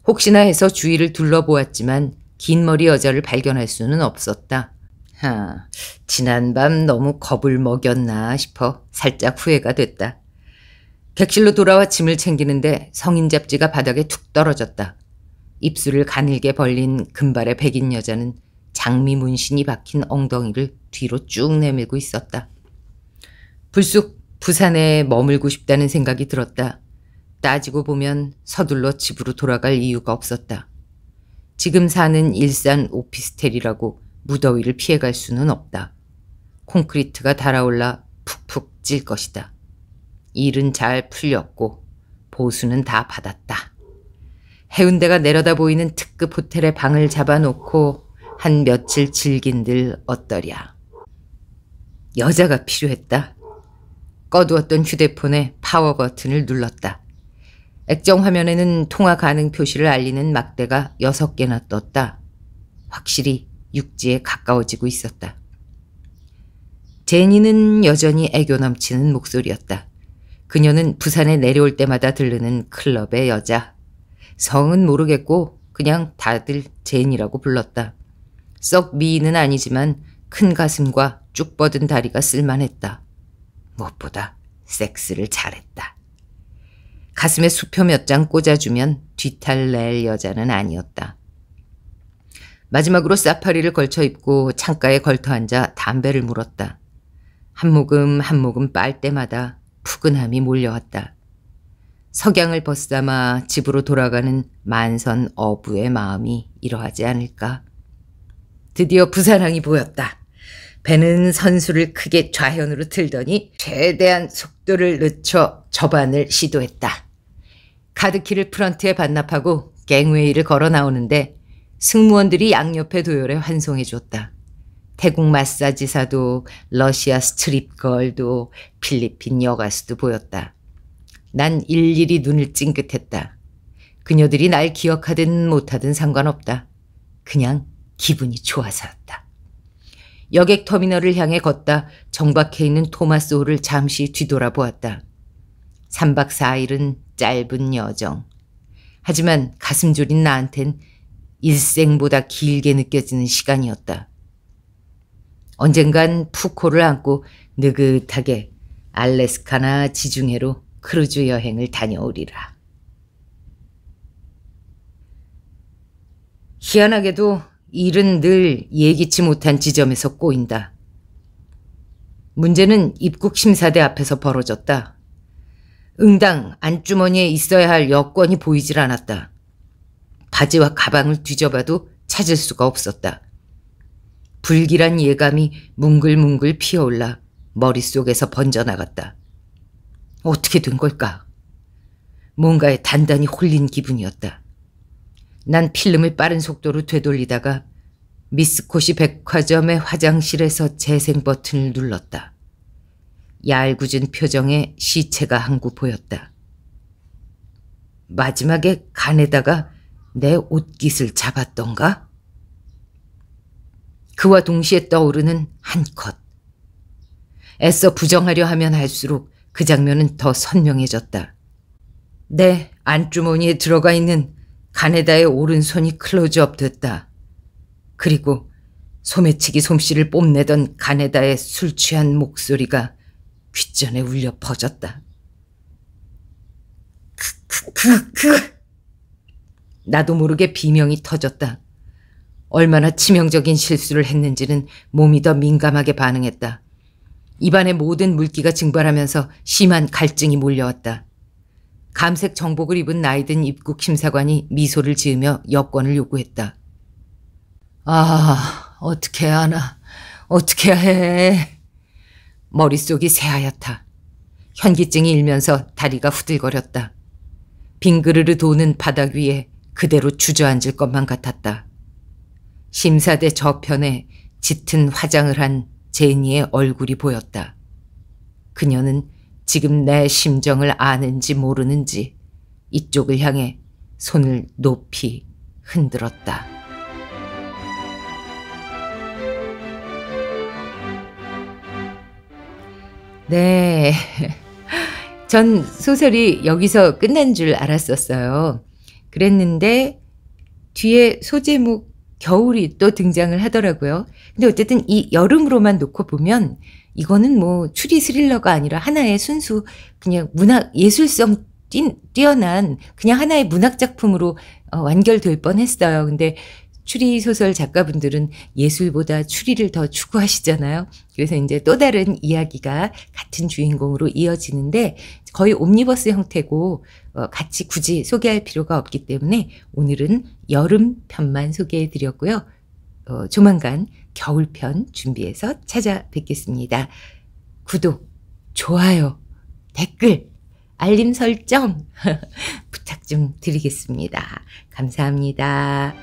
혹시나 해서 주위를 둘러보았지만 긴 머리 여자를 발견할 수는 없었다. 하, 지난밤 너무 겁을 먹였나 싶어 살짝 후회가 됐다. 객실로 돌아와 짐을 챙기는데 성인 잡지가 바닥에 툭 떨어졌다. 입술을 가늘게 벌린 금발의 백인 여자는 장미 문신이 박힌 엉덩이를 뒤로 쭉 내밀고 있었다. 불쑥 부산에 머물고 싶다는 생각이 들었다. 따지고 보면 서둘러 집으로 돌아갈 이유가 없었다. 지금 사는 일산 오피스텔이라고 무더위를 피해갈 수는 없다. 콘크리트가 달아올라 푹푹 찔 것이다. 일은 잘 풀렸고 보수는 다 받았다. 해운대가 내려다 보이는 특급 호텔에 방을 잡아놓고 한 며칠 즐긴들 어떠랴. 여자가 필요했다. 꺼두었던 휴대폰에 파워 버튼을 눌렀다. 액정 화면에는 통화 가능 표시를 알리는 막대가 여섯 개나 떴다. 확실히 육지에 가까워지고 있었다. 제니는 여전히 애교 넘치는 목소리였다. 그녀는 부산에 내려올 때마다 들르는 클럽의 여자. 성은 모르겠고 그냥 다들 제인이라고 불렀다. 썩 미인은 아니지만 큰 가슴과 쭉 뻗은 다리가 쓸만했다. 무엇보다 섹스를 잘했다. 가슴에 수표 몇 장 꽂아주면 뒤탈낼 여자는 아니었다. 마지막으로 사파리를 걸쳐 입고 창가에 걸터 앉아 담배를 물었다. 한 모금 한 모금 빨 때마다 푸근함이 몰려왔다. 석양을 벗삼아 집으로 돌아가는 만선 어부의 마음이 이러하지 않을까. 드디어 부사랑이 보였다. 배는 선수를 크게 좌현으로 틀더니 최대한 속도를 늦춰 접안을 시도했다. 카드키를 프런트에 반납하고 갱웨이를 걸어 나오는데 승무원들이 양옆에 도열에 환송해 줬다. 태국 마사지사도 러시아 스트립걸도 필리핀 여가수도 보였다. 난 일일이 눈을 찡긋했다. 그녀들이 날 기억하든 못하든 상관없다. 그냥 기분이 좋아서였다. 여객 터미널을 향해 걷다 정박해 있는 토마스 호를 잠시 뒤돌아보았다. 3박 4일은 짧은 여정. 하지만 가슴 졸인 나한텐 일생보다 길게 느껴지는 시간이었다. 언젠간 푸코를 안고 느긋하게 알래스카나 지중해로 크루즈 여행을 다녀오리라. 희한하게도 일은 늘 예기치 못한 지점에서 꼬인다. 문제는 입국심사대 앞에서 벌어졌다. 응당 안주머니에 있어야 할 여권이 보이질 않았다. 바지와 가방을 뒤져봐도 찾을 수가 없었다. 불길한 예감이 뭉글뭉글 피어올라 머릿속에서 번져나갔다. 어떻게 된 걸까? 뭔가에 단단히 홀린 기분이었다. 난 필름을 빠른 속도로 되돌리다가 미스코시 백화점의 화장실에서 재생 버튼을 눌렀다. 얄궂은 표정의 시체가 한 구 보였다. 마지막에 간에다가 내 옷깃을 잡았던가? 그와 동시에 떠오르는 한 컷. 애써 부정하려 하면 할수록 그 장면은 더 선명해졌다. 내 안주머니에 들어가 있는 가네다의 오른손이 클로즈업 됐다. 그리고 소매치기 솜씨를 뽐내던 가네다의 술 취한 목소리가 귓전에 울려 퍼졌다. 크크크크 나도 모르게 비명이 터졌다. 얼마나 치명적인 실수를 했는지는 몸이 더 민감하게 반응했다. 입안의 모든 물기가 증발하면서 심한 갈증이 몰려왔다. 감색 정복을 입은 나이든 입국 심사관이 미소를 지으며 여권을 요구했다. 아, 어떻게 해야 하나. 어떻게 해. 머릿속이 새하얗다. 현기증이 일면서 다리가 후들거렸다. 빙그르르 도는 바닥 위에 그대로 주저앉을 것만 같았다. 심사대 저편에 짙은 화장을 한 제니의 얼굴이 보였다. 그녀는 지금 내 심정을 아는지 모르는지 이쪽을 향해 손을 높이 흔들었다. 네. 전 소설이 여기서 끝난 줄 알았었어요. 그랬는데 뒤에 소제목 겨울이 또 등장을 하더라고요. 근데 어쨌든 이 여름으로만 놓고 보면 이거는 뭐 추리 스릴러가 아니라 하나의 순수 그냥 문학 예술성 뛴, 뛰어난 그냥 하나의 문학 작품으로 어, 완결될 뻔했어요. 근데 추리 소설 작가분들은 예술보다 추리를 더 추구하시잖아요. 그래서 이제 또 다른 이야기가 같은 주인공으로 이어지는데 거의 옴니버스 형태고 어, 같이 굳이 소개할 필요가 없기 때문에 오늘은 여름 편만 소개해 드렸고요. 어, 조만간 겨울편 준비해서 찾아뵙겠습니다. 구독, 좋아요, 댓글, 알림 설정 부탁 좀 드리겠습니다. 감사합니다.